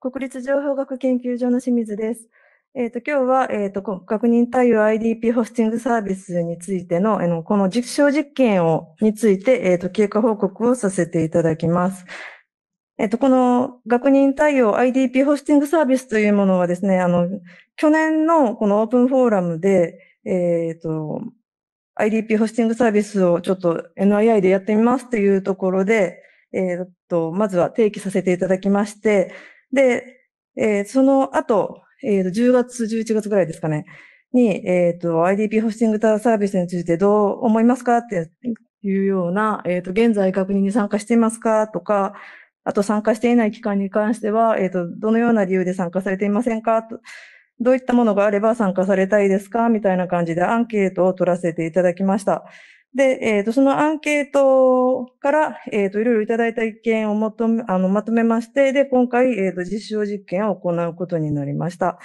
国立情報学研究所の清水です。えっ、ー、と、今日は、えっ、ー、と、確認対応 IDP ホスティングサービスについての、あの、この実証実験を、について、えっ、ー、と、経過報告をさせていただきます。えっ、と、この学認対応 IDP ホスティングサービスというものはですね、あの、去年のこのオープンフォーラムで、えっ、と、IDP ホスティングサービスをちょっと NII でやってみますというところで、えっ、と、まずは提起させていただきまして、で、えー、その後、えー、と10月、11月ぐらいですかね、に、えっ、ー、と、IDP ホスティングサービスについてどう思いますかっていうような、えっ、ー、と、現在確認に参加していますかとか、あと参加していない期間に関しては、えっ、ー、と、どのような理由で参加されていませんかとどういったものがあれば参加されたいですかみたいな感じでアンケートを取らせていただきました。で、えっ、ー、と、そのアンケートから、えっ、ー、と、いろいろいただいた意見をまとめ、あの、まとめまして、で、今回、えっ、ー、と、実証実験を行うことになりました。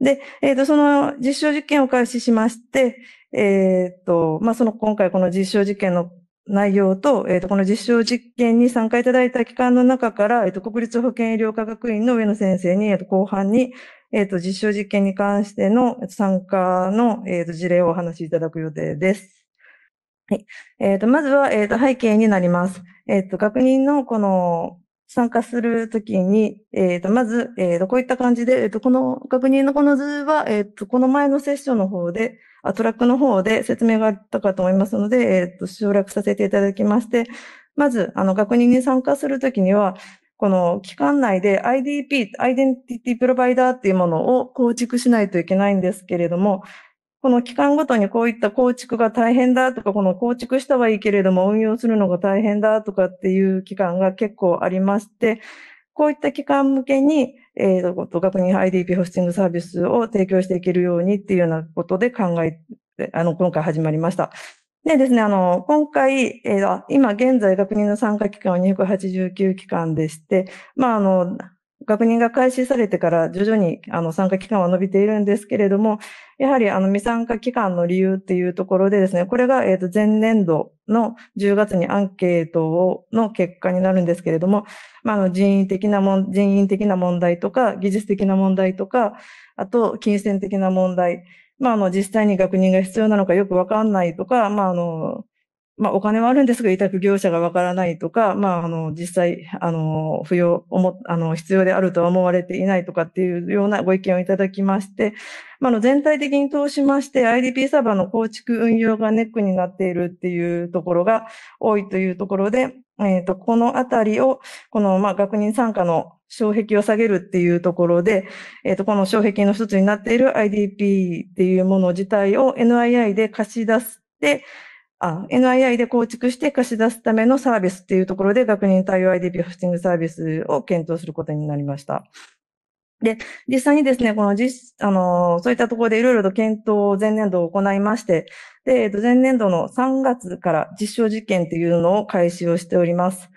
で、えっ、と、その実証実験を開始しまして、えっ、と、まあ、その今回この実証実験の内容と、えっ、と、この実証実験に参加いただいた期間の中から、えっ、と、国立保健医療科学院の上野先生に、えっ、と、後半に、えっ、と、実証実験に関しての参加の、えっ、と、事例をお話しいただく予定です。はい。えっ、ー、と、まずは、えっ、ー、と、背景になります。えっ、ー、と、学人のこの、参加するときに、えっ、と、まず、えっ、と、こういった感じで、えっ、と、この、確認のこの図は、えっ、と、この前のセッションの方で、あ、トラックの方で説明があったかと思いますので、えっ、と、省略させていただきまして、まず、あの、確認に参加するときには、この期間内で IDP、アイデンティティプロバイダーっていうものを構築しないといけないんですけれども、この期間ごとにこういった構築が大変だとか、この構築したはいいけれども運用するのが大変だとかっていう期間が結構ありまして、こういった期間向けに、えー、と学認 IDP ホスティングサービスを提供していけるようにっていうようなことで考えて、あの、今回始まりました。でですね、あの、今回、えー、今現在学認の参加期間は289期間でして、まあ、あの、学年が開始されてから徐々にあの参加期間は伸びているんですけれども、やはりあの未参加期間の理由っていうところでですね、これがえっと前年度の10月にアンケートをの結果になるんですけれども、まあ、あの人員的なもん、人員的な問題とか、技術的な問題とか、あと金銭的な問題、まあ、あの実際に学人が必要なのかよくわかんないとか、まあ、あのまあ、お金はあるんですが、委託業者がわからないとか、まあ、あの、実際、あの、不要、おも、あの、必要であるとは思われていないとかっていうようなご意見をいただきまして、まあ、あの、全体的に通しまして、IDP サーバーの構築運用がネックになっているっていうところが多いというところで、えっ、ー、と、このあたりを、この、まあ、学人参加の障壁を下げるっていうところで、えっ、ー、と、この障壁の一つになっている IDP っていうもの自体を NII で貸し出して、あ、NII で構築して貸し出すためのサービスっていうところで学年対応 IDP ホスティングサービスを検討することになりました。で、実際にですね、この実、あの、そういったところでいろいろと検討を前年度を行いまして、で、前年度の3月から実証実験というのを開始をしております。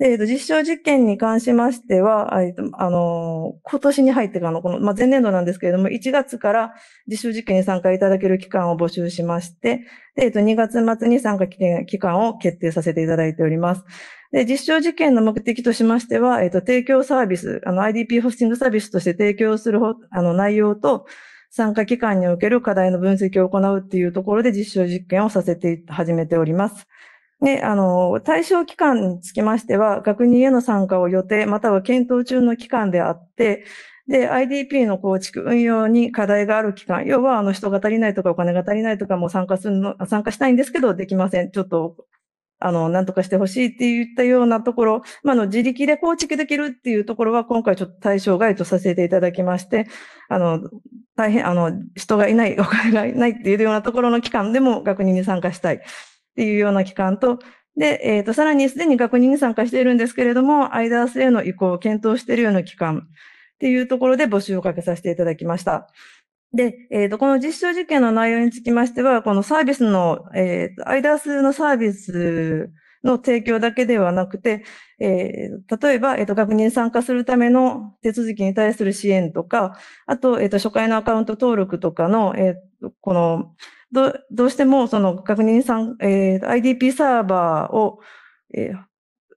で、えっと、実証実験に関しましては、えっと、あの、今年に入ってからの、この、まあ、前年度なんですけれども、1月から実証実験に参加いただける期間を募集しまして、で、えっと、2月末に参加期間を決定させていただいております。で、実証実験の目的としましては、えっと、提供サービス、あの、IDP ホスティングサービスとして提供する、あの、内容と、参加期間における課題の分析を行うっていうところで実証実験をさせて、始めております。ね、あの、対象期間につきましては、学人への参加を予定、または検討中の期間であって、で、IDP の構築、運用に課題がある期間、要は、あの、人が足りないとかお金が足りないとかも参加するの、参加したいんですけど、できません。ちょっと、あの、なんとかしてほしいって言ったようなところ、まあ、の、自力で構築できるっていうところは、今回ちょっと対象外とさせていただきまして、あの、大変、あの、人がいない、お金がいないっていうようなところの期間でも、学人に参加したい。っていうような機関と、で、えっ、ー、と、さらにすでに学認に参加しているんですけれども、アイダースへの移行を検討しているような機関っていうところで募集をかけさせていただきました。で、えっ、ー、と、この実証実験の内容につきましては、このサービスの、えっ、ー、と、アイダースのサービスの提供だけではなくて、えー、例えば、えっ、ー、と、学認参加するための手続きに対する支援とか、あと、えっ、ー、と、初回のアカウント登録とかの、えっ、と、この、どどうしてもその確認さん、えー、IDP サーバーを、え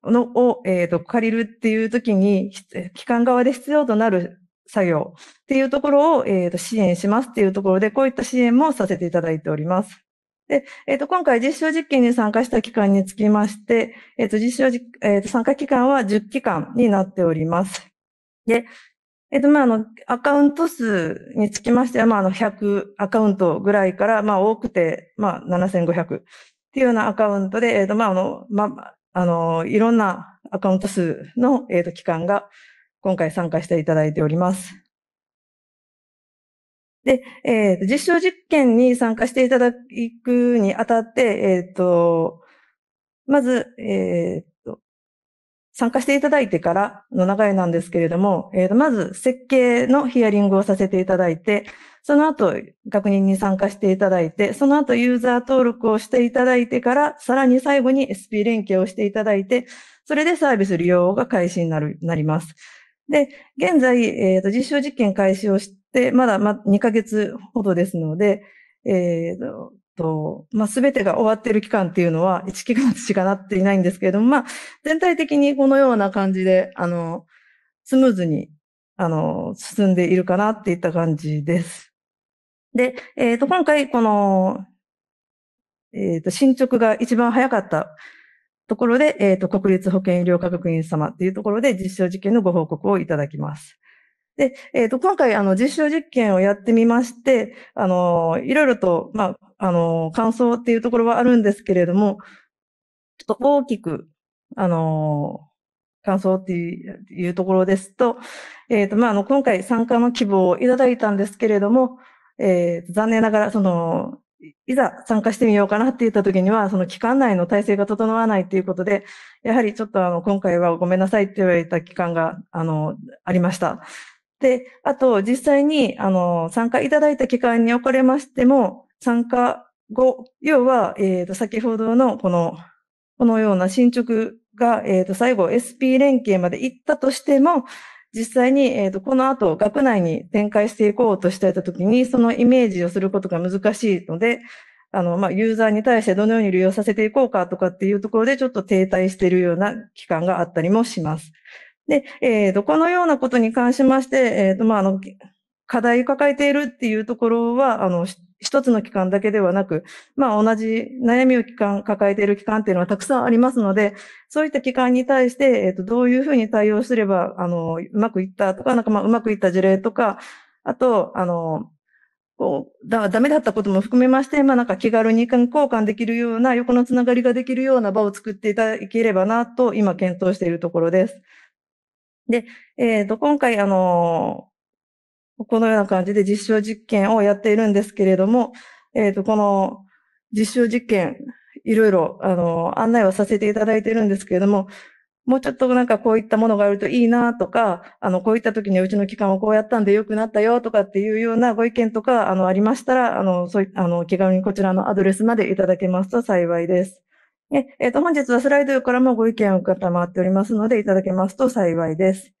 ー、のを、えーと、借りるっていう時に、機関側で必要となる作業っていうところを、えーと、支援しますっていうところで、こういった支援もさせていただいております。で、えっ、ー、と、今回実証実験に参加した期間につきまして、えっ、ー、と、実証えっ、ー、と、参加期間は10期間になっております。で、えっと、まあ、あの、アカウント数につきましては、まあ、あの、100アカウントぐらいから、まあ、多くて、まあ、7500っていうようなアカウントで、えっと、まあ、あの、まあ、あの、いろんなアカウント数の、えっと、機関が今回参加していただいております。で、えっ、と、実証実験に参加していただくにあたって、えっ、と、まず、えっ、参加していただいてからの流れなんですけれども、えー、とまず設計のヒアリングをさせていただいて、その後確認に参加していただいて、その後ユーザー登録をしていただいてから、さらに最後に SP 連携をしていただいて、それでサービス利用が開始になる、なります。で、現在、えー、と実証実験開始をして、まだま2ヶ月ほどですので、えー、とと、まあ、すべてが終わってる期間っていうのは、1期間しかなっていないんですけれども、まあ、全体的にこのような感じで、あの、スムーズに、あの、進んでいるかなっていった感じです。で、えっ、ー、と、今回、この、えっ、ー、と、進捗が一番早かったところで、えっ、ー、と、国立保健医療科学院様っていうところで実証実験のご報告をいただきます。で、えっ、ー、と、今回、あの、実証実験をやってみまして、あの、いろいろと、まあ、あの、感想っていうところはあるんですけれども、ちょっと大きく、あの、感想っていうところですと、えっ、ー、と、まあ、あの、今回参加の希望をいただいたんですけれども、えー、残念ながら、その、いざ参加してみようかなって言った時には、その期間内の体制が整わないということで、やはりちょっとあの、今回はごめんなさいって言われた期間が、あの、ありました。で、あと、実際に、あの、参加いただいた期間におかれましても、参加後、要は、えっ、ー、と、先ほどの、この、このような進捗が、えっ、ー、と、最後、SP 連携まで行ったとしても、実際に、えっ、ー、と、この後、学内に展開していこうとしていたときに、そのイメージをすることが難しいので、あの、まあ、ユーザーに対してどのように利用させていこうかとかっていうところで、ちょっと停滞しているような期間があったりもします。で、えっ、ー、と、このようなことに関しまして、えっ、ー、と、まあ、あの、課題を抱えているっていうところは、あの、一つの機関だけではなく、まあ、同じ悩みを機関、抱えている機関っていうのはたくさんありますので、そういった機関に対して、えっ、ー、と、どういうふうに対応すれば、あの、うまくいったとか、なんか、まあ、うまくいった事例とか、あと、あの、こう、だ、ダメだったことも含めまして、まあなんか気軽に交換できるような、横のつながりができるような場を作っていただければな、と今検討しているところです。で、えっ、ー、と、今回、あのー、このような感じで実証実験をやっているんですけれども、えっ、ー、と、この実証実験、いろいろ、あの、案内をさせていただいているんですけれども、もうちょっとなんかこういったものがあるといいなとか、あの、こういった時にうちの機関はこうやったんで良くなったよとかっていうようなご意見とか、あの、ありましたら、あの、そういあの、気軽にこちらのアドレスまでいただけますと幸いです。えっ、と、本日はスライドからもご意見を賜っておりますので、いただけますと幸いです。